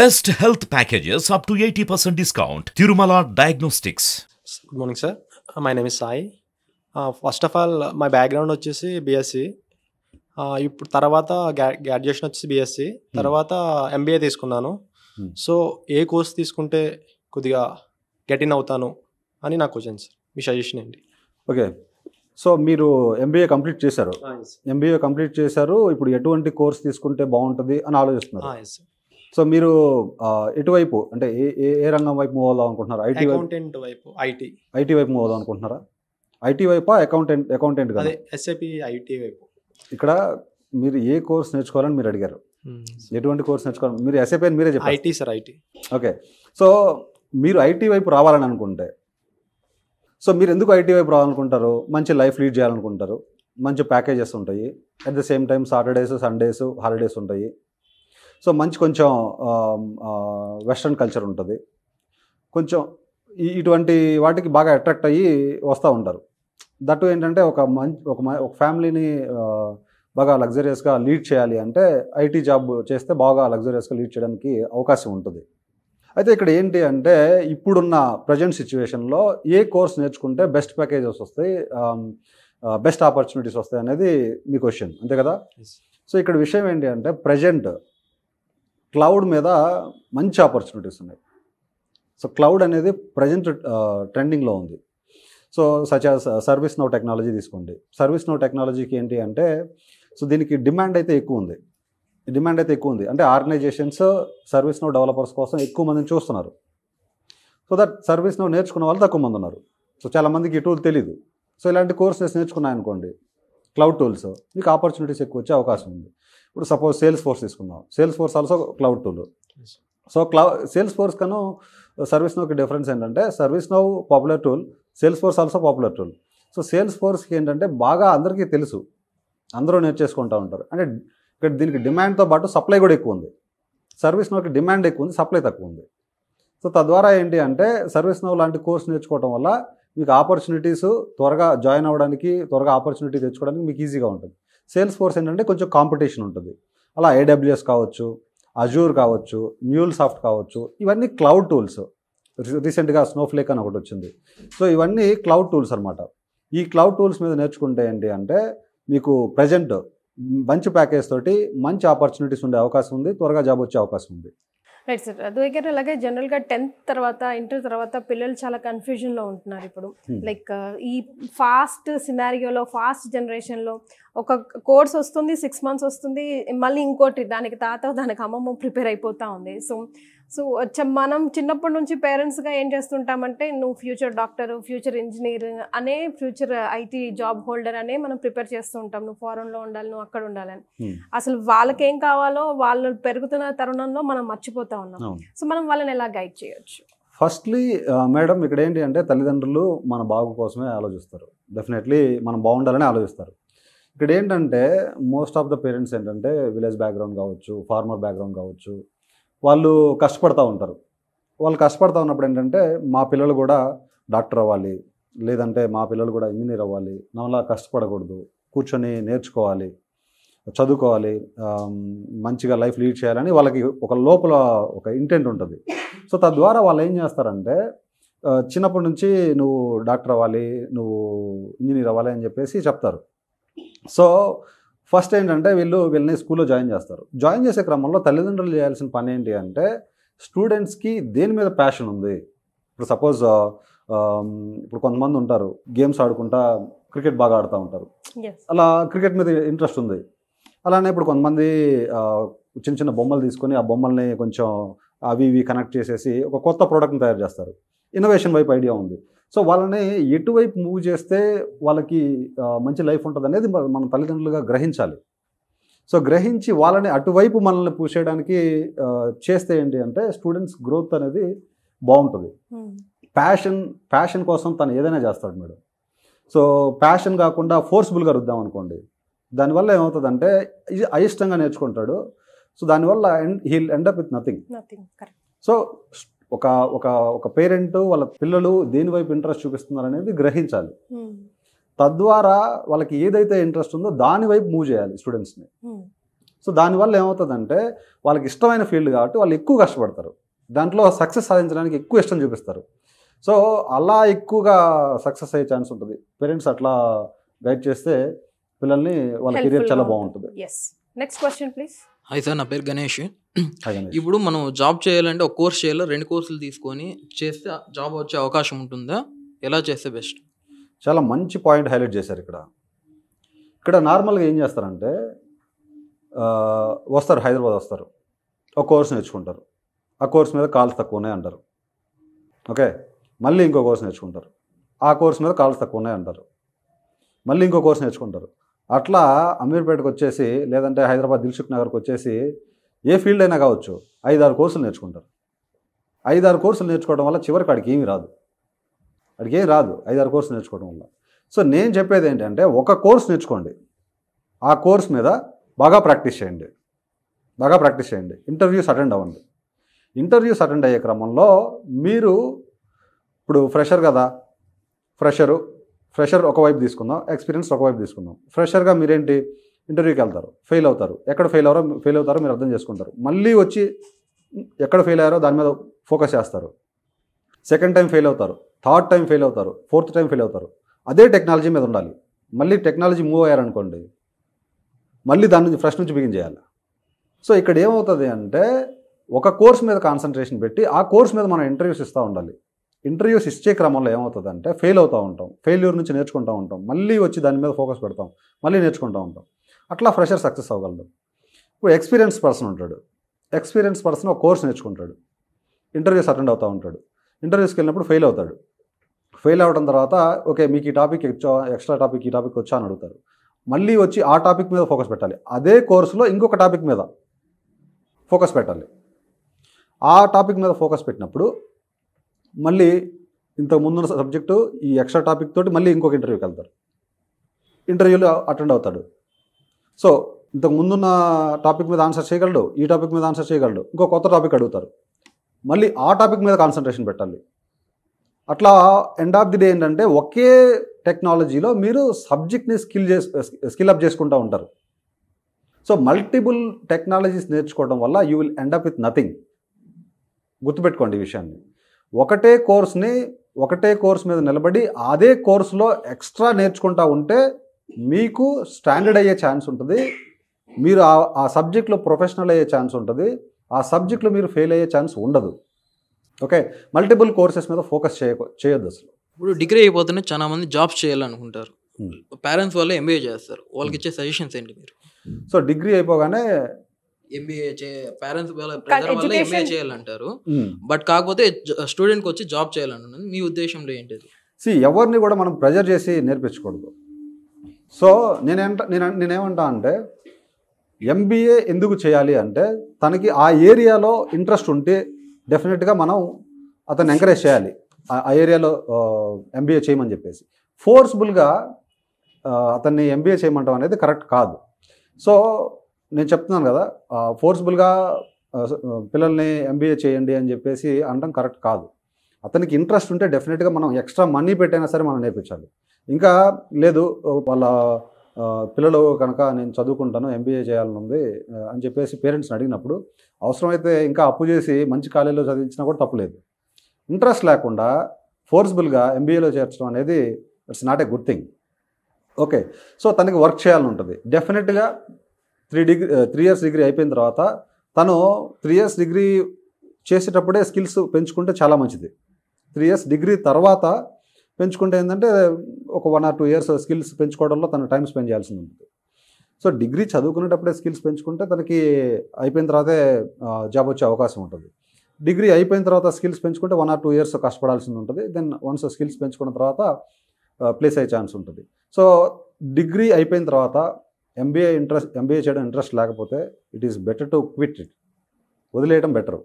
Best health packages up to eighty percent discount Tirumala diagnostics good morning sir my name is Sai first of all my background వచ్చేసి BSc uh, ఇప్పుడు తర్వాత graduation వచ్చేసి BSc hmm. తర్వాత MBA uh, తీసుకున్నాను so hmm. ఏ course తీసుకుంటే కొద్దిగా get in అవుతాను అని నా క్వశ్చన్ సార్ మీ సజెషన్ ఏంటి ఓకే సో మీరు ఎంబీఏ కంప్లీట్ చేశారు ఎంబీఏ ah, కంప్లీట్ చేశారు ఇప్పుడు ఎటువంటి కోర్స్ తీసుకుంటే బాగుంటుంది అని ఆలోచిస్తున్నారు ah, సో మీరు ఎటువైపు అంటే ఏ ఏ రంగం వైపు మూవ్ అవుదాం అనుకుంటున్నారు ఐటీ అకౌంటెంట్ వైపు ఐటీ ఐటీ వైపు మూవ్ అవుదాం అనుకుంటున్నారా ఐటీ వైపు అకౌంటెంట్ అకౌంటెంట్ కదా ఎస్ఏపి ఐటీ వైపు ఇక్కడ మీరు ఏ కోర్స్ నేర్చుకోవాలని మీరు అడిగారు hmm. ఎటువంటి కోర్స్ నేర్చుకోవాలి మీరు ఎస్ఏపి అని మీరే చెప్పారు IT sir IT okay so మీరు ఐటీ వైపు రావాలని అనుకుంటే సో మీరు ఎందుకు ఐటీ వైపు రావాలనుకుంటారు మంచి లైఫ్ లీడ్ చేయాలనుకుంటారు మంచి ప్యాకేజెస్ ఉంటాయి at the same time Saturdays Sundays holidays ఉంటాయి సో మంచి కొంచెం వెస్ట్రన్ కల్చర్ ఉంటుంది కొంచెం ఇటువంటి వాటికి బాగా అట్రాక్ట్ అయ్యి వస్తూ ఉంటారు దట్టు ఏంటంటే ఒక మంచి ఒక ఒక ఫ్యామిలీని బాగా లగ్జరియస్గా లీడ్ చేయాలి అంటే ఐటీ జాబ్ చేస్తే బాగా లగ్జరియస్గా లీడ్ చేయడానికి అవకాశం ఉంటుంది అయితే ఇక్కడ ఏంటి అంటే ఇప్పుడున్న ప్రజెంట్ సిచ్యువేషన్లో ఏ కోర్స్ నేర్చుకుంటే బెస్ట్ ప్యాకేజెస్ వస్తాయి బెస్ట్ ఆపర్చునిటీస్ వస్తాయి అనేది మీ క్వశ్చన్ అంతే కదా సో ఇక్కడ విషయం ఏంటి అంటే ప్రజెంట్ క్లౌడ్ మీద మంచి ఆపర్చునిటీస్ ఉన్నాయి సో క్లౌడ్ అనేది ప్రజెంట్ ట్రెండింగ్లో ఉంది so such ServiceNow technology తీసుకోండి సర్వీస్ నో టెక్నాలజీకి ఏంటి అంటే సో దీనికి డిమాండ్ అయితే ఎక్కువ ఉంది డిమాండ్ అయితే ఎక్కువ ఉంది అంటే ఆర్గనైజేషన్స్ సర్వీస్ నో డెవలపర్స్ కోసం ఎక్కువ మందిని చూస్తున్నారు సో దట్ సర్వీస్ నో నేర్చుకున్న వాళ్ళు తక్కువ మంది ఉన్నారు సో చాలామందికి ఈ టూల్ తెలియదు సో ఇలాంటి కోర్సెస్ నేర్చుకున్నాయనుకోండి క్లౌడ్ టూల్స్ మీకు ఆపర్చునిటీస్ ఎక్కువ వచ్చే అవకాశం ఉంది ఇప్పుడు సపోజ్ సేల్స్ ఫోర్స్ తీసుకుందాం Salesforce also cloud tool so cloud Salesforce కను సర్వీస్ నోకి డిఫరెన్స్ ఏంటంటే ServiceNow popular tool Salesforce also popular tool so సేల్స్ ఫోర్స్కి ఏంటంటే బాగా అందరికీ తెలుసు అందరూ నేర్చేసుకుంటూ ఉంటారు అంటే ఇక్కడ దీనికి డిమాండ్తో పాటు సప్లై కూడా ఎక్కువ ఉంది సర్వీస్ నోకి డిమాండ్ ఎక్కువ ఉంది సప్లై తక్కువ ఉంది సో తద్వారా ఏంటి అంటే సర్వీస్ నో లాంటి కోర్స్ నేర్చుకోవడం వల్ల మీకు ఆపర్చునిటీస్ త్వరగా జాయిన్ అవ్వడానికి త్వరగా ఆపర్చునిటీ తెచ్చుకోవడానికి మీకు ఈజీగా ఉంటుంది సేల్స్ ఫోర్స్ ఏంటంటే కొంచెం కాంపిటీషన్ ఉంటుంది అలా ఏడబ్ల్యూఎస్ కావచ్చు అజూర్ కావచ్చు మ్యూల్ సాఫ్ట్ కావచ్చు ఇవన్నీ క్లౌడ్ టూల్స్ రీసెంట్గా స్నోఫ్లేక్ అని ఒకటి వచ్చింది సో ఇవన్నీ క్లౌడ్ టూల్స్ అనమాట ఈ క్లౌడ్ టూల్స్ మీద నేర్చుకుంటే ఏంటి అంటే మీకు ప్రజెంట్ మంచి ప్యాకేజ్ తోటి మంచి ఆపర్చునిటీస్ ఉండే అవకాశం ఉంది త్వరగా జాబ్ వచ్చే అవకాశం ఉంది రైట్ సార్ అదే అలాగే జనరల్గా టెన్త్ తర్వాత ఇంటర్ తర్వాత పిల్లలు చాలా కన్ఫ్యూజన్లో ఉంటున్నారు ఇప్పుడు లైక్ hmm. ఈ ఫాస్ట్ సినారియోలో ఫాస్ట్ జనరేషన్లో ఒక కోర్స్ వస్తుంది సిక్స్ మంత్స్ వస్తుంది మళ్ళీ ఇంకోటి దానికి తాత దానికి అమ్మమ్మ ప్రిపేర్ అయిపోతూ ఉంది సో సో మనం చిన్నప్పటి నుంచి పేరెంట్స్గా ఏం చేస్తుంటామంటే నువ్వు ఫ్యూచర్ డాక్టర్ ఫ్యూచర్ ఇంజనీర్ అనే ఫ్యూచర్ ఐటీ జాబ్ హోల్డర్ అనే మనం ప్రిపేర్ చేస్తూ ఉంటాం నువ్వు ఫారెన్లో ఉండాలి నువ్వు అక్కడ ఉండాలని అసలు వాళ్ళకేం కావాలో వాళ్ళు పెరుగుతున్న తరుణంలో మనం మర్చిపోతూ ఉన్నాం సో మనం వాళ్ళని ఎలా గైడ్ చేయొచ్చు ఫస్ట్లీ మేడం ఇక్కడ ఏంటి అంటే తల్లిదండ్రులు మన బాగు కోసమే ఆలోచిస్తారు డెఫినెట్లీ మనం బాగుండాలని ఆలోచిస్తారు ఇక్కడ ఏంటంటే మోస్ట్ ఆఫ్ ద పేరెంట్స్ ఏంటంటే విలేజ్ బ్యాక్గ్రౌండ్ కావచ్చు ఫార్మర్ బ్యాక్గ్రౌండ్ కావచ్చు వాళ్ళు కష్టపడతా ఉంటారు వాళ్ళు కష్టపడతా ఉన్నప్పుడు ఏంటంటే మా పిల్లలు కూడా డాక్టర్ అవ్వాలి లేదంటే మా పిల్లలు కూడా ఇంజనీర్ అవ్వాలి నాలా కష్టపడకూడదు కూర్చొని నేర్చుకోవాలి చదువుకోవాలి మంచిగా లైఫ్ లీడ్ చేయాలని వాళ్ళకి ఒక లోపల ఒక ఇంటెంట్ ఉంటుంది సో తద్వారా వాళ్ళు ఏం చేస్తారంటే చిన్నప్పటి నుంచి నువ్వు డాక్టర్ అవ్వాలి నువ్వు ఇంజనీర్ అవ్వాలి అని చెప్పేసి చెప్తారు సో ఫస్ట్ ఏంటంటే వీళ్ళు వీళ్ళని స్కూల్లో జాయిన్ చేస్తారు జాయిన్ చేసే క్రమంలో తల్లిదండ్రులు చేయాల్సిన పని ఏంటి అంటే స్టూడెంట్స్కి దేని మీద ప్యాషన్ ఉంది ఇప్పుడు సపోజ్ ఇప్పుడు కొంతమంది ఉంటారు గేమ్స్ ఆడుకుంటా క్రికెట్ బాగా ఆడుతూ ఉంటారు అలా క్రికెట్ మీద ఇంట్రెస్ట్ ఉంది అలానే ఇప్పుడు కొంతమంది చిన్న చిన్న బొమ్మలు తీసుకొని ఆ బొమ్మల్ని కొంచెం అవి ఇవి కనెక్ట్ చేసేసి ఒక కొత్త ప్రోడక్ట్ని తయారు చేస్తారు ఇన్నోవేషన్ వైపు ఐడియా ఉంది సో వాళ్ళని ఎటువైపు మూవ్ చేస్తే వాళ్ళకి మంచి లైఫ్ ఉంటుంది అనేది మన తల్లిదండ్రులుగా గ్రహించాలి సో గ్రహించి వాళ్ళని అటువైపు మనల్ని పూసేయడానికి చేయడానికి చేస్తే ఏంటి అంటే స్టూడెంట్స్ గ్రోత్ అనేది బాగుంటుంది ప్యాషన్ ప్యాషన్ కోసం తను ఏదైనా చేస్తాడు మేడం సో ప్యాషన్ కాకుండా ఫోర్స్ఫుల్గా రుద్దాం అనుకోండి దానివల్ల ఏమవుతుందంటే అయిష్టంగా నేర్చుకుంటాడు సో దానివల్ల he'll end up with nothing so ఒక ఒక ఒక పేరెంట్ వాళ్ళ పిల్లలు దేని వైపు ఇంట్రెస్ట్ చూపిస్తున్నారు అనేది గ్రహించాలి తద్వారా వాళ్ళకి ఏదైతే ఇంట్రెస్ట్ ఉందో దాని వైపు మూవ్ చేయాలి స్టూడెంట్స్ని సో దానివల్ల ఏమవుతుందంటే వాళ్ళకి ఇష్టమైన ఫీల్డ్ కాబట్టి వాళ్ళు ఎక్కువ కష్టపడతారు దాంట్లో సక్సెస్ సాధించడానికి ఎక్కువ ఇష్టం చూపిస్తారు సో అలా ఎక్కువగా సక్సెస్ అయ్యే ఛాన్స్ ఉంటుంది పేరెంట్స్ అట్లా గైడ్ చేస్తే పిల్లల్ని వాళ్ళ కెరియర్ చాలా బాగుంటుంది next question please hi sir నా పేరు గణేష్ ఇప్పుడు మనం జాబ్ చేయాలంటే ఒక కోర్స్ చేయాలి రెండు కోర్సులు తీసుకొని చేస్తే జాబ్ వచ్చే అవకాశం ఉంటుందా ఎలా చేస్తే బెస్ట్ చాలా మంచి పాయింట్ హైలైట్ చేశారు ఇక్కడ ఇక్కడ నార్మల్గా ఏం చేస్తారంటే వస్తారు హైదరాబాద్ వస్తారు ఒక కోర్స్ నేర్చుకుంటారు ఆ కోర్స్ మీద కాల్స్ తక్కువనే అంటారు ఓకే మళ్ళీ ఇంకో కోర్స్ నేర్చుకుంటారు ఆ కోర్స్ మీద కాల్స్ తక్కువనే అంటారు మళ్ళీ ఇంకో కోర్స్ నేర్చుకుంటారు అట్లా అమీర్పేటకు వచ్చేసి లేదంటే హైదరాబాద్ దిల్సుఖ్ నగర్కి వచ్చేసి ఏ ఫీల్డ్ అయినా కావచ్చు ఐదారు కోర్సులు నేర్చుకుంటారు ఐదారు కోర్సులు నేర్చుకోవడం వల్ల చివరికి వాడికి ఏమి రాదు వాడికి ఏమి రాదు ఐదారు కోర్సులు నేర్చుకోవడం వల్ల సో నేను చెప్పేది ఏంటంటే ఒక కోర్స్ నేర్చుకోండి ఆ కోర్స్ మీద బాగా ప్రాక్టీస్ చేయండి బాగా ప్రాక్టీస్ చేయండి ఇంటర్వ్యూస్ అటెండ్ అవ్వండి ఇంటర్వ్యూస్ అటెండ్ అయ్యే క్రమంలో మీరు ఇప్పుడు ఫ్రెషర్ కదా ఫ్రెషరు ఫ్రెషర్ ఒకవైపు తీసుకుందాం ఎక్స్పీరియన్స్ ఒకవైపు తీసుకుందాం ఫ్రెషర్గా మీరేంటి ఇంటర్వ్యూకి వెళ్తారు ఫెయిల్ అవుతారు ఎక్కడ ఫెయిల్ అవరో ఫెయిల్ అవుతారో మీరు అర్థం చేసుకుంటారు మళ్ళీ వచ్చి ఎక్కడ ఫెయిల్ అయ్యారో దాని మీద ఫోకస్ చేస్తారు సెకండ్ టైం ఫెయిల్ అవుతారు థర్డ్ టైం ఫెయిల్ అవుతారు ఫోర్త్ టైం ఫెయిల్ అవుతారు అదే టెక్నాలజీ మీద ఉండాలి మళ్ళీ టెక్నాలజీ మూవ్ అయ్యారనుకోండి మళ్ళీ దాని నుంచి ఫ్రెష్ నుంచి బిగిన్ చేయాలి సో ఇక్కడ ఏమవుతుంది అంటే ఒక కోర్స్ మీద కాన్సన్ట్రేషన్ పెట్టి ఆ కోర్స్ మీద మనం ఇంటర్వ్యూస్ ఇస్తూ ఉండాలి ఇంటర్వ్యూస్ ఇచ్చే క్రమంలో ఏమవుతుందంటే ఫెయిల్ అవుతూ ఉంటాం ఫెయిల్యూర్ నుంచి నేర్చుకుంటూ ఉంటాం మళ్ళీ వచ్చి దాని మీద ఫోకస్ పెడతాం మళ్ళీ నేర్చుకుంటూ ఉంటాం అట్లా ఫ్రెషర్ సక్సెస్ అవ్వగలడు ఇప్పుడు ఎక్స్పీరియన్స్ పర్సన్ ఉంటాడు ఎక్స్పీరియన్స్ పర్సన్ ఒక కోర్స్ నేర్చుకుంటాడు ఇంటర్వ్యూస్ అటెండ్ అవుతూ ఉంటాడు ఇంటర్వ్యూస్కి వెళ్ళినప్పుడు ఫెయిల్ అవుతాడు ఫెయిల్ అవ్వడం తర్వాత ఓకే మీకు ఈ టాపిక్ ఎక్స్ట్రా టాపిక్ ఈ టాపిక్ వచ్చా అని అడుగుతారు మళ్ళీ వచ్చి ఆ టాపిక్ మీద ఫోకస్ పెట్టాలి అదే కోర్సులో ఇంకొక టాపిక్ మీద ఫోకస్ పెట్టాలి ఆ టాపిక్ మీద ఫోకస్ పెట్టినప్పుడు మళ్ళీ ఇంతకు ముందున్న సబ్జెక్టు ఈ ఎక్స్ట్రా టాపిక్ తోటి మళ్ళీ ఇంకొక ఇంటర్వ్యూకి వెళ్తారు ఇంటర్వ్యూలో అటెండ్ అవుతాడు సో ఇంతకు ముందున్న టాపిక్ మీద ఆన్సర్ చేయగలడు ఈ టాపిక్ మీద ఆన్సర్ చేయగలడు ఇంకో కొత్త టాపిక్ అడుగుతారు మళ్ళీ ఆ టాపిక్ మీద కాన్సన్ట్రేషన్ పెట్టాలి అట్లా ఎండ్ ఆఫ్ ది డే ఏంటంటే ఒకే టెక్నాలజీలో మీరు సబ్జెక్ట్ని స్కిల్ చేసు స్కిల్ అప్ చేసుకుంటూ ఉంటారు సో మల్టిపుల్ టెక్నాలజీస్ నేర్చుకోవడం వల్ల you will end up with nothing గుర్తుపెట్టుకోండి ఈ విషయాన్ని ఒకటే కోర్స్ని ఒకటే కోర్స్ మీద నిలబడి అదే కోర్సులో ఎక్స్ట్రా నేర్చుకుంటా ఉంటే మీకు స్టాండర్డ్ అయ్యే ఛాన్స్ ఉంటుంది మీరు ఆ సబ్జెక్ట్లో ప్రొఫెషనల్ అయ్యే ఛాన్స్ ఉంటుంది ఆ సబ్జెక్ట్లో మీరు ఫెయిల్ అయ్యే ఛాన్స్ ఉండదు ఓకే మల్టిపుల్ కోర్సెస్ మీద ఫోకస్ చేయ చేయొద్దు అసలు ఇప్పుడు డిగ్రీ అయిపోతేనే చాలా మంది జాబ్స్ చేయాలనుకుంటారు పేరెంట్స్ వాళ్ళు ఎంబీఏ చేస్తారు వాళ్ళకి ఇచ్చే సజెషన్స్ ఏంటి మీరు సో డిగ్రీ అయిపోగానే ఎంబీఏ చే పేరెంట్స్ వల్ల ఎంబీఏ చేయాలంటారు బట్ hmm. కాకపోతే స్టూడెంట్కి వచ్చి జాబ్ చేయాలన్నది మీ ఉద్దేశంలో ఏంటి సి ఎవరిని కూడా మనం ప్రెజర్ చేసి నేర్పించకూడదు సో నేనేంట నేను నేనేమంటా అంటే ఎంబీఏ ఎందుకు చేయాలి అంటే తనకి ఆ ఏరియాలో ఇంట్రెస్ట్ ఉంటే డెఫినెట్గా మనం అతను ఎంకరేజ్ చేయాలి ఆ ఏరియాలో ఎంబీఏ చేయమని చెప్పేసి ఫోర్స్ఫుల్గా అతన్ని ఎంబీఏ చేయమంటాం అనేది కరెక్ట్ కాదు సో నేను చెప్తున్నాను కదా ఫోర్స్ఫుల్గా పిల్లల్ని ఎంబీఏ చేయండి అని చెప్పేసి అనడం కరెక్ట్ కాదు అతనికి ఇంట్రెస్ట్ ఉంటే డెఫినెట్గా మనం ఎక్స్ట్రా మనీ పెట్టైనా సరే మనం నేర్పించాలి ఇంకా లేదు వాళ్ళ పిల్లలు కనుక నేను చదువుకుంటాను ఎంబీఏ ఉంది అని చెప్పేసి పేరెంట్స్ని అడిగినప్పుడు అవసరమైతే ఇంకా అప్పు చేసి మంచి కాలేజీలో చదివించినా కూడా తప్పులేదు ఇంట్రెస్ట్ లేకుండా ఫోర్స్బుల్గా ఎంబీఏలో చేర్చడం అనేది it's not a good thing okay so తనకి వర్క్ చేయాలని ఉంటుంది డెఫినెట్గా three degree three years degree అయిపోయిన తర్వాత తను త్రీ ఇయర్స్ డిగ్రీ చేసేటప్పుడే స్కిల్స్ పెంచుకుంటే చాలా మంచిది త్రీ ఇయర్స్ డిగ్రీ తర్వాత పెంచుకుంటే ఏంటంటే ఒక one or two years skills పెంచుకోవడంలో తను టైం స్పెండ్ చేయాల్సి ఉంటుంది సో డిగ్రీ చదువుకునేటప్పుడే స్కిల్స్ పెంచుకుంటే తనకి అయిపోయిన తర్వాతే జాబ్ వచ్చే అవకాశం ఉంటుంది డిగ్రీ అయిపోయిన తర్వాత స్కిల్స్ పెంచుకుంటే వన్ ఆర్ టూ ఇయర్స్ కష్టపడాల్సి ఉంటుంది దెన్ వన్స్ స్కిల్స్ పెంచుకున్న తర్వాత ప్లేస్ అయ్యే ఛాన్స్ ఉంటుంది సో డిగ్రీ అయిపోయిన తర్వాత ఎంబీఏ ఇంట్రెస్ట్ ఎంబీఏ చేయడం ఇంట్రెస్ట్ లేకపోతే it is better to quit it వదిలేయడం బెటరు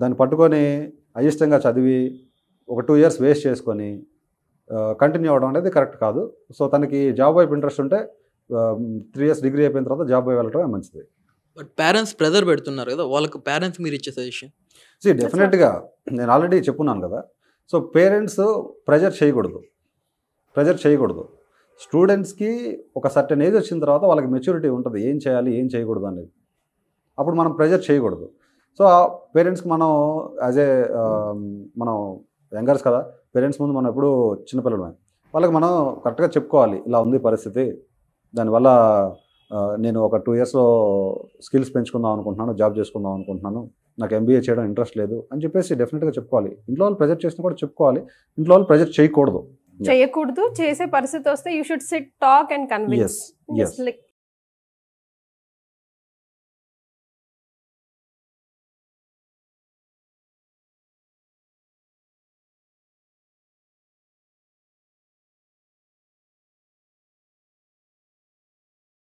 దాన్ని పట్టుకొని అయిష్టంగా చదివి ఒక టూ ఇయర్స్ వేస్ట్ చేసుకొని కంటిన్యూ అవ్వడం అనేది కరెక్ట్ కాదు సో తనకి జాబ్ వైపు ఇంట్రెస్ట్ ఉంటే త్రీ ఇయర్స్ డిగ్రీ అయిపోయిన తర్వాత జాబ్ వైపు వెళ్ళడమే మంచిది బట్ పేరెంట్స్ ప్రెజర్ పెడుతున్నారు కదా వాళ్ళకి పేరెంట్స్ మీరు ఇచ్చే సజెషన్ సీ డెఫినెట్గా నేను ఆల్రెడీ చెప్పున్నాను కదా సో పేరెంట్స్ ప్రెజర్ చేయకూడదు ప్రెజర్ చేయకూడదు స్టూడెంట్స్కి ఒక సర్టెన్ ఏజ్ వచ్చిన తర్వాత వాళ్ళకి మెచ్యూరిటీ ఉంటుంది ఏం చేయాలి ఏం చేయకూడదు అనేది అప్పుడు మనం ప్రెజర్ చేయకూడదు సో ఆ పేరెంట్స్కి మనం యాజ్ ఏ మనం యంగర్స్ కదా పేరెంట్స్ ముందు మనం ఎప్పుడు చిన్నపిల్లలమే వాళ్ళకి మనం కరెక్ట్గా చెప్పుకోవాలి ఇలా ఉంది పరిస్థితి దానివల్ల నేను ఒక టూ ఇయర్స్లో స్కిల్స్ పెంచుకుందాం అనుకుంటున్నాను జాబ్ చేసుకుందాం అనుకుంటున్నాను నాకు ఎంబీఏ చేయడం ఇంట్రెస్ట్ లేదు అని చెప్పేసి డెఫినెట్గా చెప్పుకోవాలి ఇంట్లో వాళ్ళు ప్రెజర్ చేసినా కూడా చెప్పుకోవాలి ఇంట్లో వాళ్ళు ప్రెజెంట్ చేయకూడదు చేయకూడదు చేసే పరిస్థితి వస్తే you should sit talk and convince